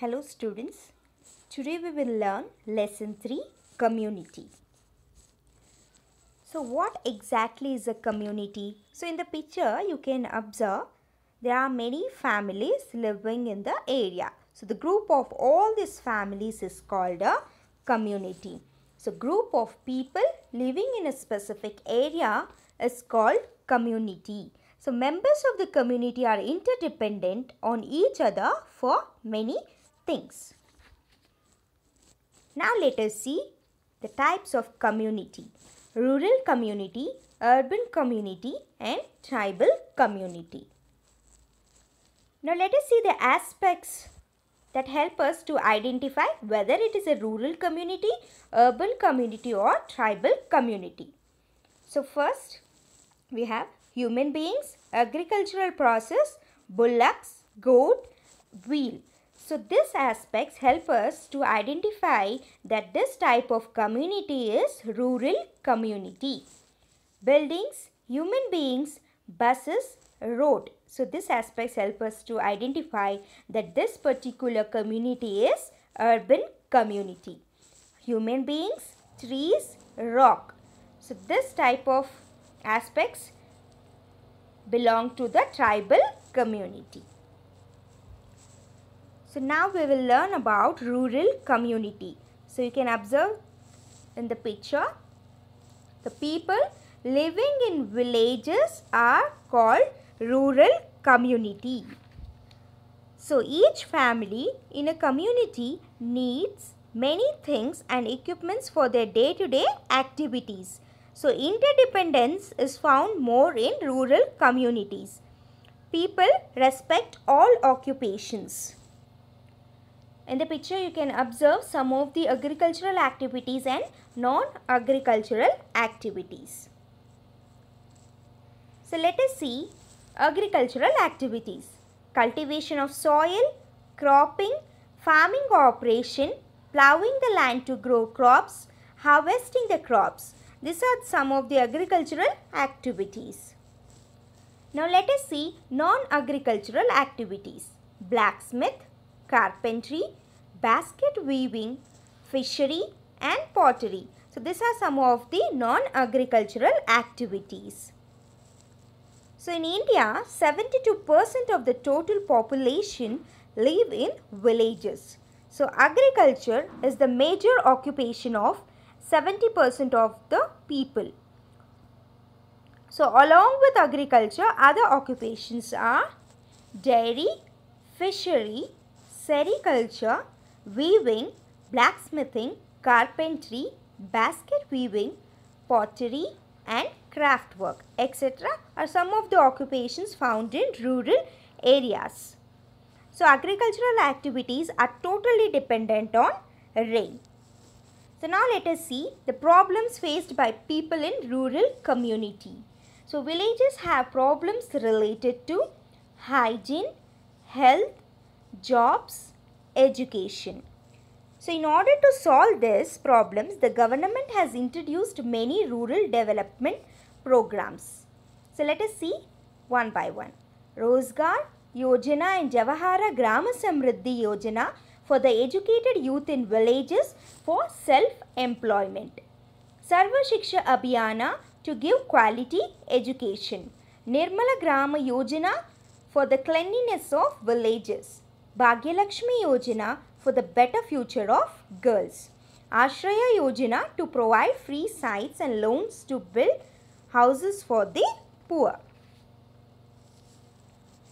Hello students, today we will learn lesson 3 community. So what exactly is a community? So in the picture you can observe there are many families living in the area. So the group of all these families is called a community. So group of people living in a specific area is called community. So members of the community are interdependent on each other for many things. Now let us see the types of community. Rural community, urban community and tribal community. Now let us see the aspects that help us to identify whether it is a rural community, urban community or tribal community. So first we have human beings, agricultural process, bullocks, goat, wheel. So these aspects help us to identify that this type of community is rural community. Buildings, human beings, buses, road. So these aspects help us to identify that this particular community is urban community. Human beings, trees, rock. So this type of aspects belong to the tribal community. So now we will learn about rural community. So you can observe in the picture, the people living in villages are called rural community. So each family in a community needs many things and equipments for their day-to-day -day activities. So interdependence is found more in rural communities. People respect all occupations. In the picture you can observe some of the agricultural activities and non-agricultural activities. So let us see agricultural activities. Cultivation of soil, cropping, farming operation, ploughing the land to grow crops, harvesting the crops. These are some of the agricultural activities. Now let us see non-agricultural activities. Blacksmith, carpentry, basket weaving, fishery and pottery. So these are some of the non-agricultural activities. So in India, 72% of the total population live in villages. So agriculture is the major occupation of 70% of the people. So along with agriculture, other occupations are dairy, fishery, sericulture, weaving, blacksmithing, carpentry, basket weaving, pottery and craft work etc. are some of the occupations found in rural areas. So agricultural activities are totally dependent on rain. So now let us see the problems faced by people in rural community. So villages have problems related to hygiene, health, jobs, education. So in order to solve these problems, the government has introduced many rural development programs. So let us see one by one. Rozgar Yojana and Javahara Grama Samriddhi Yojana for the educated youth in villages for self-employment. Sarva Shiksha Abhiyana to give quality education. Nirmala Grama Yojana for the cleanliness of villages. Bhagyalakshmi Yojana for the better future of girls. Ashraya Yojana to provide free sites and loans to build houses for the poor.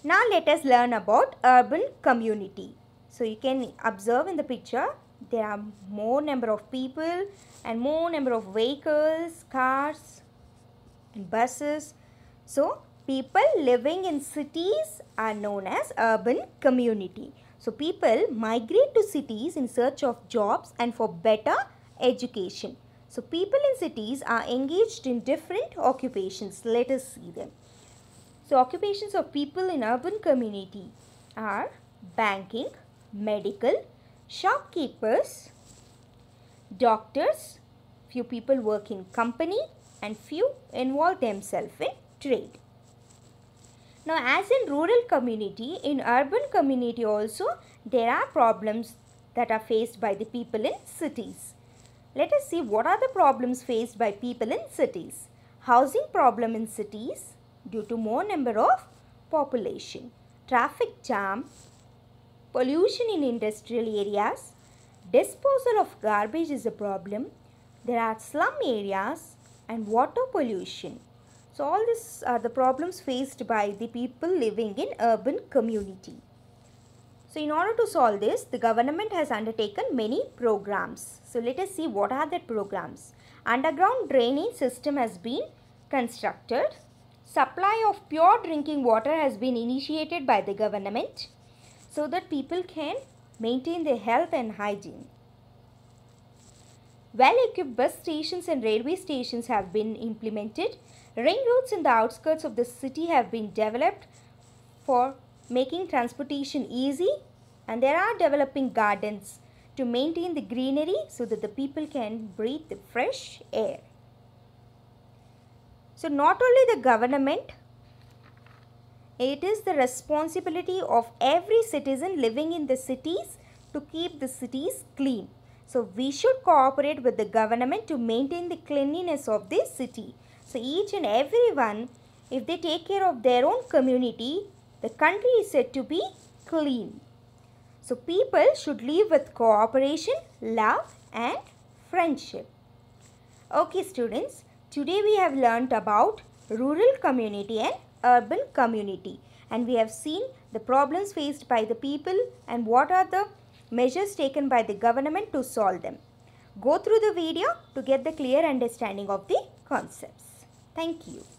Now let us learn about urban community. So you can observe in the picture there are more number of people and more number of vehicles, cars and buses. So people living in cities are known as urban community. So people migrate to cities in search of jobs and for better education. So people in cities are engaged in different occupations. Let us see them. So occupations of people in urban community are banking, medical, shopkeepers, doctors, few people work in company and few involve themselves in trade. Now as in rural community, in urban community also there are problems that are faced by the people in cities. Let us see what are the problems faced by people in cities. Housing problem in cities due to more number of population, traffic jam, pollution in industrial areas, disposal of garbage is a problem, there are slum areas and water pollution. So all these are the problems faced by the people living in urban community. So in order to solve this, the government has undertaken many programs. So let us see what are the programs. Underground drainage system has been constructed. Supply of pure drinking water has been initiated by the government so that people can maintain their health and hygiene. Well-equipped bus stations and railway stations have been implemented. Ring roads in the outskirts of the city have been developed for making transportation easy and there are developing gardens to maintain the greenery so that the people can breathe the fresh air. So not only the government, it is the responsibility of every citizen living in the cities to keep the cities clean. So we should cooperate with the government to maintain the cleanliness of this city. So each and everyone, if they take care of their own community, the country is said to be clean. So people should live with cooperation, love and friendship. Okay students, today we have learnt about rural community and urban community and we have seen the problems faced by the people and what are the measures taken by the government to solve them. Go through the video to get the clear understanding of the concepts. Thank you.